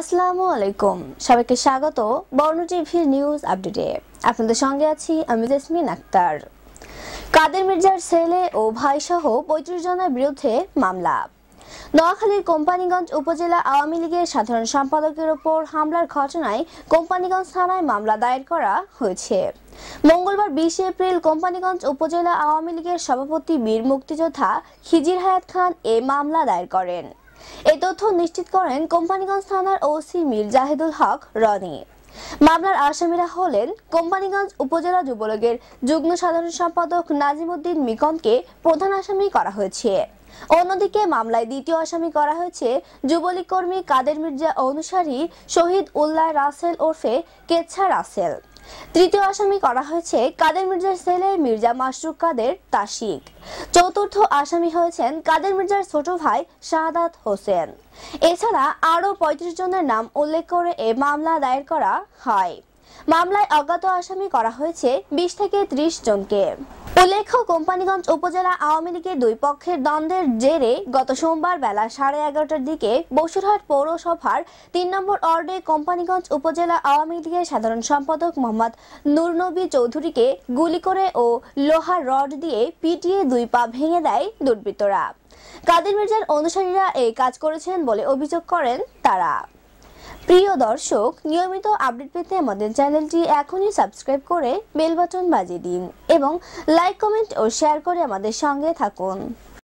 আসসালামু আলাইকুম সবাইকে স্বাগত বর্ণ নিউজ আপডেটে আপনাদের সঙ্গে আছি আমি জেসমিন আক্তার কাদের মির্জার ছেলে ও ভাই সহ পঁয়ত্রিশ জনের বিরুদ্ধে মামলা নোয়াখালীর কোম্পানিগঞ্জ উপজেলা আওয়ামী লীগের সাধারণ সম্পাদকের ওপর হামলার ঘটনায় কোম্পানিগঞ্জ থানায় মামলা দায়ের করা হয়েছে মঙ্গলবার বিশে এপ্রিল কোম্পানিগঞ্জ উপজেলা আওয়ামী লীগের সভাপতি বীর মুক্তিযোদ্ধা খিজির হায়াত খান এ মামলা দায়ের করেন এ তথ্য নিশ্চিত করেন কোম্পানিগঞ্জ থানার ওসি মির জাহিদুল হক রনি মামলার আসামিরা হলেন কোম্পানিগঞ্জ উপজেলা যুবলীগের যুগ্ম সাধারণ সম্পাদক নাজিমুদ্দিন মিকনকে প্রধান আসামি করা হয়েছে অন্যদিকে মামলায় দ্বিতীয় আসামি করা হয়েছে যুবলীগ কর্মী কাদের মির্জা অনুসারী শহীদ উল্লাহ রাসেল ওরফে কেচ্ছা রাসেল তৃতীয় আসামি করা হয়েছে কাদের মির্জার ছেলে মির্জা মাসরুক কাদের তাসিক চতুর্থ আসামি হয়েছেন কাদের মির্জার ছোট ভাই শাহাদাত হোসেন এছাড়া আরও পঁয়ত্রিশ জনের নাম উল্লেখ করে এ মামলা দায়ের করা হয় মামলায় অজ্ঞাত আসামি করা হয়েছে বিশ থেকে ত্রিশ জনকে উল্লেখ্য কোম্পানিগঞ্জ উপজেলা আওয়ামী লীগের দুই পক্ষের দ্বন্দ্বের জেরে গত সোমবার বেলা সাড়ে এগারোটার দিকে বসুরহাট পৌরসভার তিন নম্বর ওয়ার্ডে কোম্পানিগঞ্জ উপজেলা আওয়ামী লীগের সাধারণ সম্পাদক মোহাম্মদ নুরনবী চৌধুরীকে গুলি করে ও লোহার রড দিয়ে পিটিয়ে দুই পা ভেঙে দেয় দুর্বৃত্তরা কাদের মির্জার অনুসারীরা এই কাজ করেছেন বলে অভিযোগ করেন তারা প্রিয় দর্শক নিয়মিত আপডেট পেতে আমাদের চ্যানেলটি এখনই সাবস্ক্রাইব করে বেল বাটন বাজিয়ে দিন এবং লাইক কমেন্ট ও শেয়ার করে আমাদের সঙ্গে থাকুন